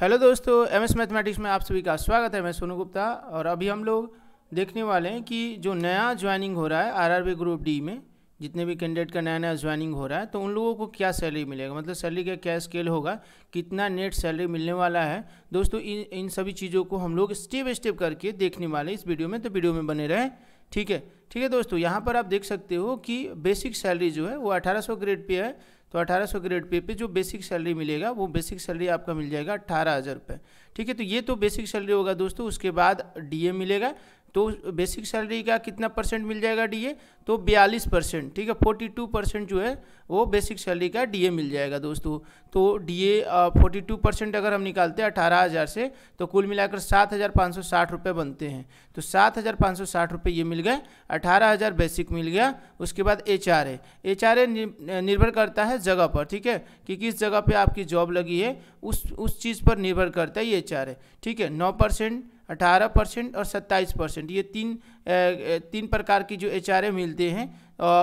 hello दोस्तों M S mathematics में आप सभी का स्वागत है मैं सोनू गुप्ता और अभी हम लोग देखने वाले हैं कि जो नया ज्वाइनिंग हो रहा है आरआरबी ग्रुप डी में जितने भी कैंडिडेट का नया नया ज्वाइनिंग हो रहा है तो उन लोगों को क्या सैलरी मिलेगा मतलब सैलरी का क्या स्केल होगा कितना नेट सैलरी मिलने वाला है दोस्तों इन इन सभी चीज़ों को हम लोग स्टेप स्टेप करके देखने वाले इस वीडियो में तो वीडियो में बने रहें ठीक है ठीक है दोस्तों यहाँ पर आप देख सकते हो कि बेसिक सैलरी जो है वो अठारह ग्रेड पे है तो 1800 ग्रेड पे पे जो बेसिक सैलरी मिलेगा वो बेसिक सैलरी आपका मिल जाएगा अट्ठारह हज़ार रुपये ठीक है तो ये तो बेसिक सैलरी होगा दोस्तों उसके बाद डीए मिलेगा तो बेसिक सैलरी का कितना परसेंट मिल जाएगा डीए तो 42 परसेंट ठीक है 42 परसेंट जो है वो बेसिक सैलरी का डीए मिल जाएगा दोस्तों तो डीए 42 परसेंट अगर हम निकालते हैं अठारह हज़ार से तो कुल मिलाकर सात हज़ार पाँच सौ साठ रुपये बनते हैं तो सात हज़ार पाँच सौ साठ रुपये ये मिल गए अठारह हज़ार बेसिक मिल गया उसके बाद H R A H R A निर्भर करता है जगह पर ठीक है कि किस जगह पर आपकी जॉब लगी है उस उस चीज़ पर निर्भर करता है ये एच आर ए ठीक है नौ परसेंट अठारह परसेंट और सत्ताईस परसेंट ये तीन तीन प्रकार की जो एच मिलते हैं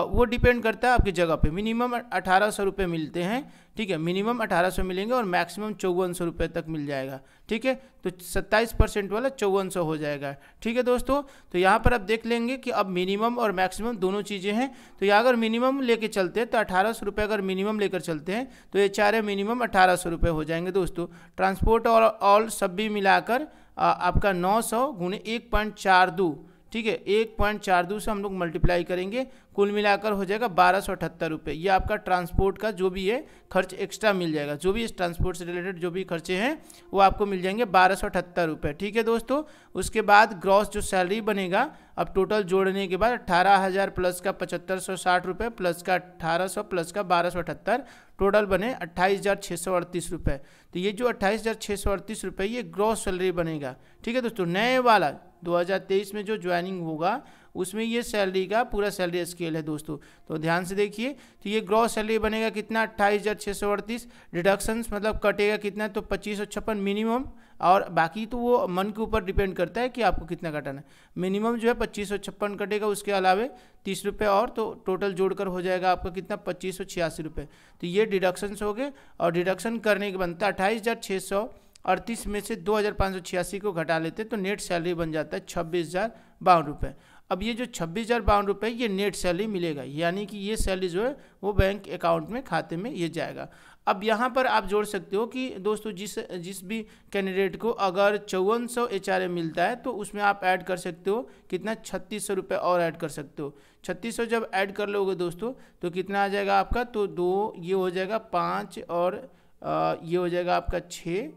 वो डिपेंड करता है आपकी जगह पे मिनिमम अठारह सौ रुपये मिलते हैं ठीक है मिनिमम अठारह सौ मिलेंगे और मैक्सिमम चौवन सौ रुपये तक मिल जाएगा ठीक है तो सत्ताईस परसेंट वाला चौवन सौ हो जाएगा ठीक है दोस्तों तो यहाँ पर आप देख लेंगे कि अब मिनिमम और मैक्सिमम दोनों चीज़ें हैं तो यहाँ अगर मिनिमम लेके चलते हैं तो अठारह सौ रुपये अगर मिनिमम लेकर चलते हैं तो एच मिनिमम अठारह सौ रुपये हो जाएंगे दोस्तों ट्रांसपोर्ट और ऑल सब भी मिलाकर आपका नौ सौ गुने एक पॉइंट चार दो ठीक है एक पॉइंट चार दो से हम लोग मल्टीप्लाई करेंगे कुल मिलाकर हो जाएगा बारह सौ अठहत्तर रुपये ये आपका ट्रांसपोर्ट का जो भी है खर्च एक्स्ट्रा मिल जाएगा जो भी इस ट्रांसपोर्ट से रिलेटेड जो भी खर्चे हैं वो आपको मिल जाएंगे बारह सौ अठहत्तर रुपये ठीक है दोस्तों उसके बाद ग्रॉस जो सैलरी बनेगा अब टोटल जोड़ने के बाद अट्ठारह हज़ार प्लस का पचहत्तर सौ साठ रुपये प्लस का अट्ठारह सौ प्लस का बारह सौ अठहत्तर टोटल बने अट्ठाईस हज़ार छः सौ अड़तीस रुपये तो ये जो अट्ठाईस हज़ार छः सौ अड़तीस रुपये ये ग्रॉस सैलरी बनेगा ठीक है दोस्तों नए वाला दो हज़ार तेईस में जो ज्वाइनिंग होगा उसमें ये सैलरी का पूरा सैलरी स्केल है दोस्तों तो ध्यान से देखिए तो ये ग्रॉस सैलरी बनेगा कितना अट्ठाईस हज़ार छः सौ अड़तीस डिडक्शन मतलब कटेगा कितना तो पच्चीस सौ छप्पन मिनिमम और बाकी तो वो मन के ऊपर डिपेंड करता है कि आपको कितना कटाना है मिनिमम जो है पच्चीस सौ छप्पन कटेगा उसके अलावे तीस रुपये और तो टोटल जोड़कर हो जाएगा आपका कितना पच्चीस सौ छियासी रुपये तो ये डिडक्शंस हो गए और डिडक्शन करने के बनता है अट्ठाईस हज़ार छः सौ अड़तीस में से दो हज़ार पाँच सौ छियासी को घटा लेते तो नेट सैलरी बन जाता है छब्बीस हज़ार बावन रुपये अब ये जो छब्बीस हज़ार बावन रुपये ये नेट सैलरी मिलेगा यानी कि ये सैलरी जो है वो बैंक अकाउंट में खाते में ये जाएगा अब यहाँ पर आप जोड़ सकते हो कि दोस्तों जिस जिस भी कैंडिडेट को अगर चौवन सौ एच मिलता है तो उसमें आप ऐड कर सकते हो कितना छत्तीस सौ रुपये और ऐड कर सकते हो छत्तीस सौ जब ऐड कर लोगे दोस्तों तो कितना आ जाएगा आपका तो दो ये हो जाएगा पाँच और आ, ये हो जाएगा आपका छः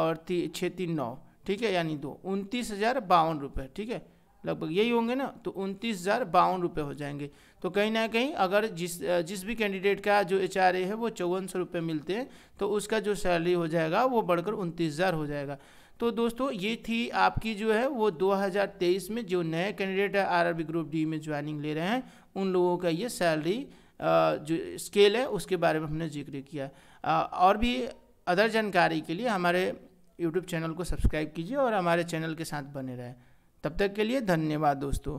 और ती, छः तीन नौ ठीक है यानी दो उनतीस हज़ार बावन रुपये ठीक है लगभग यही होंगे ना तो उनतीस हज़ार बावन रुपये हो जाएंगे तो कहीं ना कहीं अगर जिस जिस भी कैंडिडेट का जो एच आर ए है वो चौवन सौ रुपये मिलते हैं तो उसका जो सैलरी हो जाएगा वो बढ़कर उनतीस हज़ार हो जाएगा तो दोस्तों ये थी आपकी जो है वो 2023 में जो नए कैंडिडेट है आरआरबी ग्रुप डी में ज्वाइनिंग ले रहे हैं उन लोगों का ये सैलरी जो स्केल है उसके बारे में हमने जिक्र किया और भी अदर जानकारी के लिए हमारे यूट्यूब चैनल को सब्सक्राइब कीजिए और हमारे चैनल के साथ बने रहें तब तक के लिए धन्यवाद दोस्तों